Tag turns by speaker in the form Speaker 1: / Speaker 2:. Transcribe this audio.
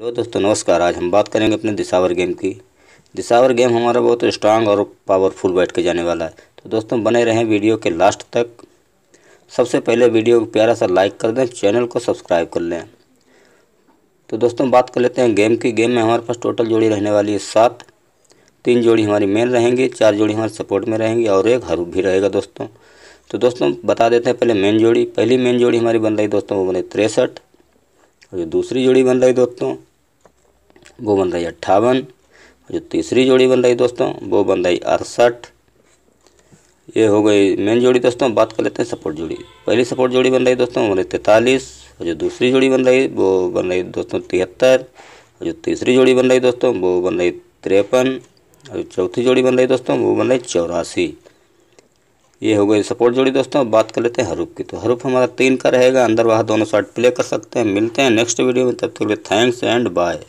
Speaker 1: hello दोस्तों नमस्कार आज हम बात करेंगे
Speaker 2: अपने दिसावर गेम की दिसावर गेम हमारा बहुत स्ट्रांग और पावरफुल बैठ के जाने वाला है तो दोस्तों बने रहें वीडियो के लास्ट तक सबसे पहले वीडियो को प्यारा सा लाइक कर दें चैनल को सब्सक्राइब कर लें तो दोस्तों बात कर लेते हैं गेम की गेम में हमारे पास टोटल जोड़ी रहने वाली है सात तीन जोड़ी हमारी मेन रहेंगी चार जोड़ी हमारे सपोर्ट में रहेंगी और एक हर भी रहेगा दोस्तों तो दोस्तों बता देते हैं पहले मेन जोड़ी पहली मेन जोड़ी हमारी बन रही दोस्तों वो बने तिरसठ और जो दूसरी जोड़ी बन रही दोस्तों वो बन रही अट्ठावन और जो तीसरी जोड़ी बन रही दोस्तों वो बन रही अड़सठ ये हो गई मेन जोड़ी दोस्तों बात कर लेते हैं सपोर्ट जोड़ी पहली सपोर्ट जोड़ी बन रही दोस्तों वो रही तैंतालीस और जो दूसरी जोड़ी बन रही वो बन रही दोस्तों तिहत्तर और जो तीसरी जोड़ी बन रही दोस्तों वो बन रही तिरपन और चौथी जोड़ी बन रही दोस्तों वो बन रही चौरासी ये हो गई सपोर्ट जोड़ी दोस्तों बात कर लेते हैं हरूफ की तो हरूफ हमारा तीन का रहेगा अंदर बाहर दोनों साइड प्ले कर सकते हैं मिलते हैं नेक्स्ट वीडियो में तब तक थैंक्स एंड बाय